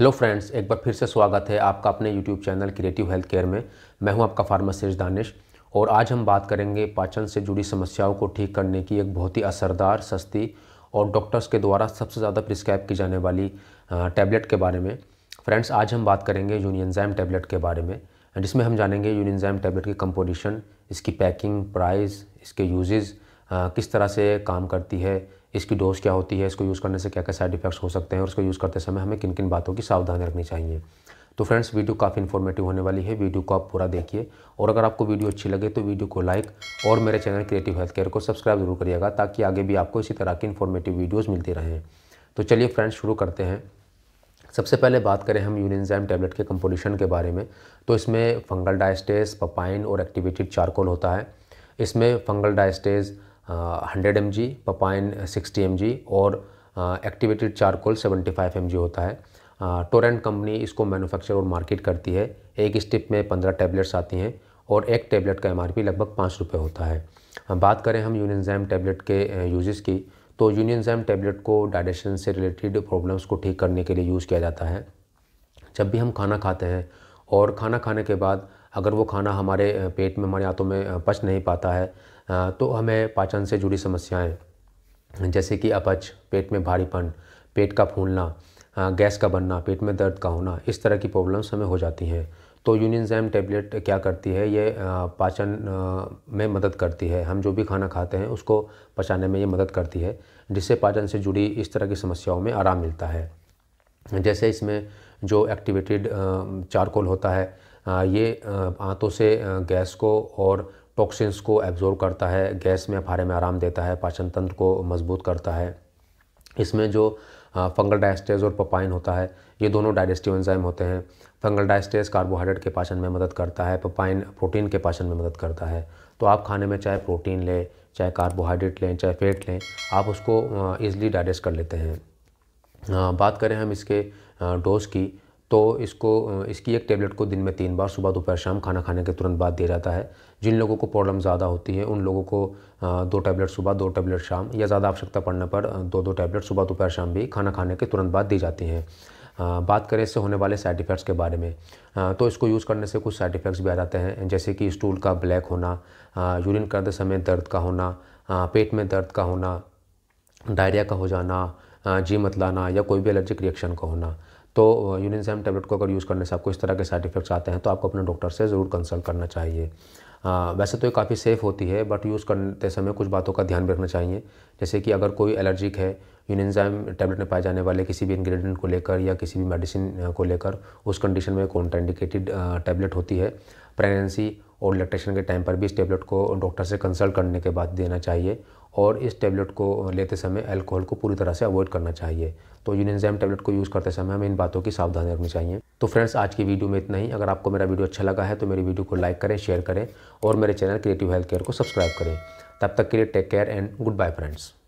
hello friends एक बार फिर से स्वागत है आपका अपने YouTube channel creative health care में मैं हूं आपका फार्मासिस्ट दानिश और आज हम बात करेंगे पाचन से जुड़ी समस्याओं को ठीक करने की एक बहुत ही असरदार सस्ती और डॉक्टर्स के द्वारा सबसे ज़्यादा प्रिस्क्राइब की जाने वाली टैबलेट के बारे में फ्रेंड्स आज हम बात करेंगे यूनियनजैम टैबलेट के बारे में जिसमें हम जानेंगे यूनियनजैम टैबलेट की कंपोजिशन इसकी पैकिंग प्राइस इसके यूजेज़ किस तरह से काम करती है इसकी डोज क्या होती है इसको यूज़ करने से क्या क्या साइड इफ़ेक्ट्स हो सकते हैं और इसको यूज़ करते समय हमें किन किन बातों की सावधानी रखनी चाहिए तो फ्रेंड्स वीडियो काफ़ी इन्फॉर्मेटिव होने वाली है वीडियो को आप पूरा देखिए और अगर आपको वीडियो अच्छी लगे तो वीडियो को लाइक और मेरे चैनल क्रिएटिव हेल्थ केयर को सब्सक्राइब जरूर करिएगा ताकि आगे भी आपको इसी तरह की इन्फॉर्मेटिव वीडियोज़ मिलती रहें तो चलिए फ्रेंड्स शुरू करते हैं सबसे पहले बात करें हम यूनिजैम टैबलेट के कंपोजिशन के बारे में तो इसमें फंगल डायस्टेज पपाइन और एक्टिवेटेड चारकोल होता है इसमें fungal diastase hundred M G papain sixty M G और activated charcoal seventy five M G होता है टोरेंट कंपनी इसको मैन्युफैक्चर और मार्केट करती है एक स्टिप में पंद्रह टैबलेट्स आती हैं और एक टैबलेट का एम लगभग पाँच रुपये होता है बात करें हम यूनियनजैम टैबलेट के यूजेस की तो यूनियनजैम टैबलेट को डाइजेशन से रिलेटेड प्रॉब्लम्स को ठीक करने के लिए यूज़ किया जाता है जब भी हम खाना खाते हैं और खाना खाने के बाद अगर वो खाना हमारे पेट में हमारे हाथों में पच नहीं पाता है तो हमें पाचन से जुड़ी समस्याएं जैसे कि अपच पेट में भारीपन पेट का फूलना गैस का बनना पेट में दर्द का होना इस तरह की प्रॉब्लम्स हमें हो जाती हैं तो यूनिजैम टेबलेट क्या करती है ये पाचन में मदद करती है हम जो भी खाना खाते हैं उसको पचाने में ये मदद करती है जिससे पाचन से जुड़ी इस तरह की समस्याओं में आराम मिलता है जैसे इसमें जो एक्टिवेटेड चारकोल होता है ये आंतों से गैस को और टॉक्सिन्स को एब्जॉर्व करता है गैस में अफारे में आराम देता है पाचन तंत्र को मजबूत करता है इसमें जो फंगल डायस्टेज और पपाइन होता है ये दोनों डाइजेस्टिव एंजाइम होते हैं फंगल डाइस्टेज कार्बोहाइड्रेट के पाचन में मदद करता है पपाइन प्रोटीन के पाचन में मदद करता है तो आप खाने में चाहे प्रोटीन लें चाहे कार्बोहाइड्रेट लें चाहे फैट लें आप उसको ईजिली डाइजेस्ट कर लेते हैं बात करें हम इसके डोज की तो इसको इसकी एक टेबलेट को दिन में तीन बार सुबह दोपहर शाम खाना खाने के तुरंत बाद दिया जाता है जिन लोगों को प्रॉब्लम ज़्यादा होती है उन लोगों को दो टैबलेट सुबह दो टैबलेट शाम या ज़्यादा आवश्यकता पड़ने पर दो दो टैबलेट सुबह दोपहर शाम भी खाना खाने के तुरंत बाद दी जाती हैं बात करें इससे होने वाले साइड इफ़ेक्ट्स के बारे में तो इसको यूज़ करने से कुछ साइड इफ़ेक्ट्स भी आ जाते हैं जैसे कि स्टूल का ब्लैक होना यूरिन करते समय दर्द का होना पेट में दर्द का होना डायरिया का हो जाना जी मतलाना या कोई भी एलर्जिक रिएक्शन का होना तो यूनिजाम टैबलेट को अगर यूज़ करने से आपको इस तरह के साइड इफ़ेक्ट्स आते हैं तो आपको अपने डॉक्टर से ज़रूर कंसल्ट करना चाहिए आ, वैसे तो ये काफ़ी सेफ़ होती है बट यूज़ करते समय कुछ बातों का ध्यान रखना चाहिए जैसे कि अगर कोई एलर्जिक है यूनिजाम टैबलेट में पाए जाने वाले किसी भी इंग्रेडिएंट को लेकर या किसी भी मेडिसिन को लेकर उस कंडीशन में कॉन्ट्राइंडिकेटेड टैबलेट होती है प्रेगनेंसी और लैक्टेशन के टाइम पर भी इस टेबलेट को डॉक्टर से कंसल्ट करने के बाद देना चाहिए और इस टैबलेट को लेते समय अल्कोहल को पूरी तरह से अवॉइड करना चाहिए तो यूनिजैम टैबलेट को यूज़ करते समय हमें इन बातों की सावधानी रखनी चाहिए तो फ्रेंड्स आज की वीडियो में इतना ही अगर आपको मेरा वीडियो अच्छा लगा है तो मेरी वीडियो को लाइक करें शेयर करें और मेरे चैनल क्रिएटिव हेल्थ केयर को सब्सक्राइब करें तब तक के लिए take care and good bye friends